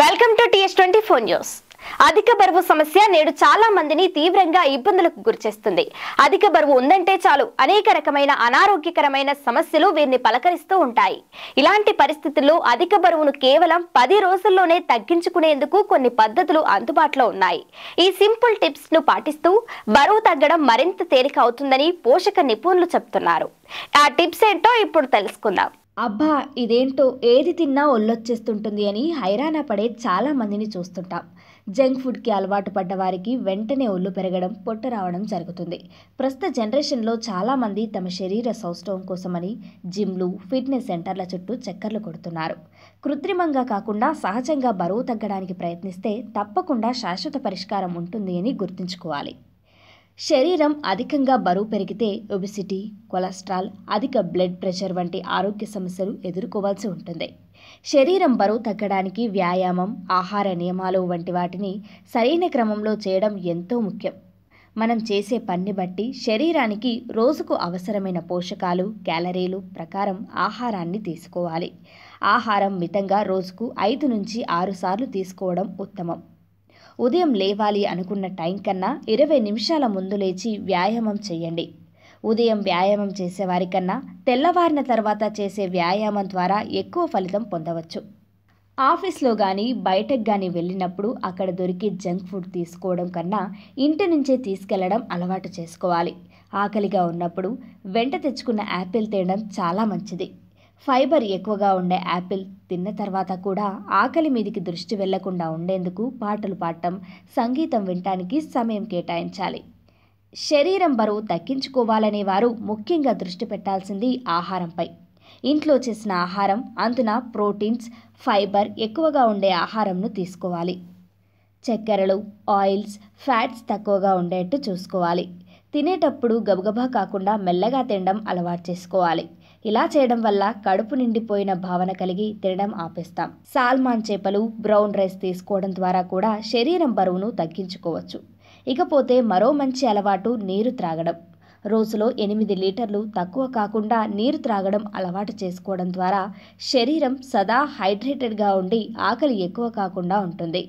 welcome to TS twenty four news అధిక బరువు సమస్య నేడు చాలా మందిని తీవ్రంగా ఇబ్బందులకు గురిచేస్తుంది అధిక బరువు ఉందంటే చాలు అనేక రకమైన అనారోగ్యకరమైన సమస్యలు వీరిని పలకరిస్తూ ఉంటాయి ఇలాంటి పరిస్థితుల్లో అధిక బరువును కేవలం పది రోజుల్లోనే తగ్గించుకునేందుకు కొన్ని పద్ధతులు అందుబాటులో ఉన్నాయి ఈ సింపుల్ టిప్స్ ను పాటిస్తూ బరువు తగ్గడం మరింత తేలిక అవుతుందని పోషక నిపుణులు చెప్తున్నారు ఆ టిప్స్ ఏంటో ఇప్పుడు తెలుసుకుందాం అబ్బా ఇదేంటో ఏది తిన్నా ఒళ్ళొచ్చేస్తుంటుంది అని హైరాణ పడే చాలామందిని చూస్తుంటాం జంక్ ఫుడ్కి అలవాటు పడ్డ వారికి వెంటనే ఒళ్ళు పెరగడం పొట్ట రావడం జరుగుతుంది ప్రస్తుత జనరేషన్లో చాలామంది తమ శరీర సౌష్ఠవం కోసమని జిమ్లు ఫిట్నెస్ సెంటర్ల చుట్టూ చక్కర్లు కొడుతున్నారు కృత్రిమంగా కాకుండా సహజంగా బరువు తగ్గడానికి ప్రయత్నిస్తే తప్పకుండా శాశ్వత పరిష్కారం ఉంటుంది అని గుర్తుంచుకోవాలి శరీరం అధికంగా బరువు పెరిగితే ఒబిసిటీ కొలెస్ట్రాల్ అధిక బ్లడ్ ప్రెషర్ వంటి ఆరోగ్య సమస్యలు ఎదుర్కోవాల్సి ఉంటుంది శరీరం బరువు తగ్గడానికి వ్యాయామం ఆహార నియమాలు వంటి వాటిని సరైన క్రమంలో చేయడం ఎంతో ముఖ్యం మనం చేసే పనిని బట్టి శరీరానికి రోజుకు అవసరమైన పోషకాలు క్యాలరీలు ప్రకారం ఆహారాన్ని తీసుకోవాలి ఆహారం మితంగా రోజుకు ఐదు నుంచి ఆరు సార్లు తీసుకోవడం ఉత్తమం ఉదయం లేవాలి అనుకున్న టైం కన్నా ఇరవై నిమిషాల ముందు లేచి వ్యాయామం చేయండి ఉదయం వ్యాయామం చేసేవారికన్నా తెల్లవారిన తర్వాత చేసే వ్యాయామం ద్వారా ఎక్కువ ఫలితం పొందవచ్చు ఆఫీస్లో కానీ బయటకు కానీ వెళ్ళినప్పుడు అక్కడ దొరికే జంక్ ఫుడ్ తీసుకోవడం కన్నా ఇంటి నుంచే తీసుకెళ్లడం అలవాటు చేసుకోవాలి ఆకలిగా ఉన్నప్పుడు వెంట తెచ్చుకున్న యాపిల్ తినడం చాలా మంచిది ఫైబర్ ఎక్కువగా ఉండే యాపిల్ తిన్న తర్వాత కూడా ఆకలి మీదికి దృష్టి వెళ్లకుండా ఉండేందుకు పాటలు పాడటం సంగీతం వినటానికి సమయం కేటాయించాలి శరీరం బరువు తగ్గించుకోవాలనే వారు ముఖ్యంగా దృష్టి పెట్టాల్సింది ఆహారంపై ఇంట్లో చేసిన ఆహారం అందున ప్రోటీన్స్ ఫైబర్ ఎక్కువగా ఉండే ఆహారంను తీసుకోవాలి చక్కెరలు ఆయిల్స్ ఫ్యాట్స్ తక్కువగా ఉండేట్టు చూసుకోవాలి తినేటప్పుడు గబగబా కాకుండా మెల్లగా తినడం అలవాటు చేసుకోవాలి ఇలా చేయడం వల్ల కడుపు నిండిపోయిన భావన కలిగి తినడం ఆపేస్తాం సాల్మాన్ చేపలు బ్రౌన్ రైస్ తీసుకోవడం ద్వారా కూడా శరీరం బరువును తగ్గించుకోవచ్చు ఇకపోతే మరో మంచి అలవాటు నీరు త్రాగడం రోజులో ఎనిమిది లీటర్లు తక్కువ కాకుండా నీరు త్రాగడం అలవాటు చేసుకోవడం ద్వారా శరీరం సదా హైడ్రేటెడ్గా ఉండి ఆకలి ఎక్కువ కాకుండా ఉంటుంది